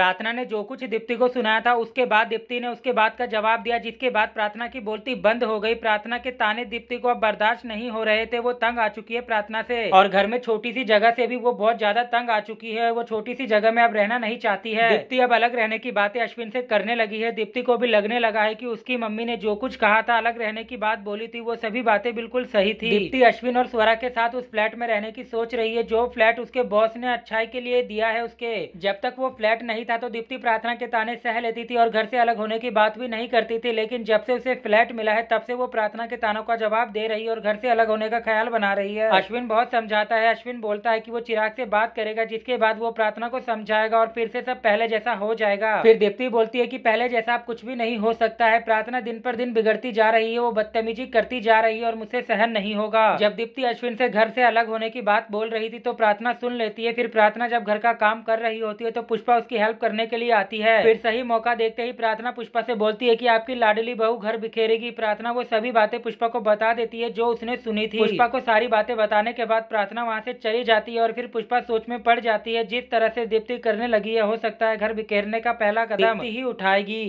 प्रार्थना ने जो कुछ दीप्ति को सुनाया था उसके बाद दीप्ति ने उसके बात का जवाब दिया जिसके बाद प्रार्थना की बोलती बंद हो गई प्रार्थना के ताने दीप्ति को अब बर्दाश्त नहीं हो रहे थे वो तंग आ चुकी है प्रार्थना से और घर में छोटी सी जगह से भी वो बहुत ज्यादा तंग आ चुकी है वो छोटी सी जगह में अब रहना नहीं चाहती है दीप्ति अब अलग रहने की बातें अश्विन से करने लगी है दीप्ति को भी लगने लगा है की उसकी मम्मी ने जो कुछ कहा था अलग रहने की बात बोली थी वो सभी बातें बिल्कुल सही थी दीप्ति अश्विन और स्वरा के साथ उस फ्लैट में रहने की सोच रही है जो फ्लैट उसके बॉस ने अच्छाई के लिए दिया है उसके जब तक वो फ्लैट नहीं था तो दीप्ति प्रार्थना के ताने सह लेती थी और घर से अलग होने की बात भी नहीं करती थी लेकिन जब से उसे फ्लैट मिला है तब से वो प्रार्थना के तानों का जवाब दे रही है और घर से अलग होने का ख्याल बना रही है अश्विन बहुत समझाता है अश्विन बोलता है की वो चिराग से बात करेगा जिसके बाद वो प्रार्थना को समझाएगा और फिर से सब पहले जैसा हो जाएगा फिर दीप्ति बोलती है की पहले जैसा कुछ भी नहीं हो सकता है प्रार्थना दिन पर दिन बिगड़ती जा रही है वो बदतमीजी करती जा रही है और मुझसे सहन नहीं होगा जब दीप्ति अश्विन से घर से अलग होने की बात बोल रही थी तो प्रार्थना सुन लेती है फिर प्रार्थना जब घर का काम कर रही होती है तो पुष्पा उसकी हेल्प हेल्प करने के लिए आती है फिर सही मौका देखते ही प्रार्थना पुष्पा से बोलती है कि आपकी लाडली बहू घर बिखेरेगी प्रार्थना वो सभी बातें पुष्पा को बता देती है जो उसने सुनी थी पुष्पा को सारी बातें बताने के बाद प्रार्थना वहाँ से चली जाती है और फिर पुष्पा सोच में पड़ जाती है जिस तरह से दीप्ति करने लगी है हो सकता है घर बिखेरने का पहला कदम ही उठाएगी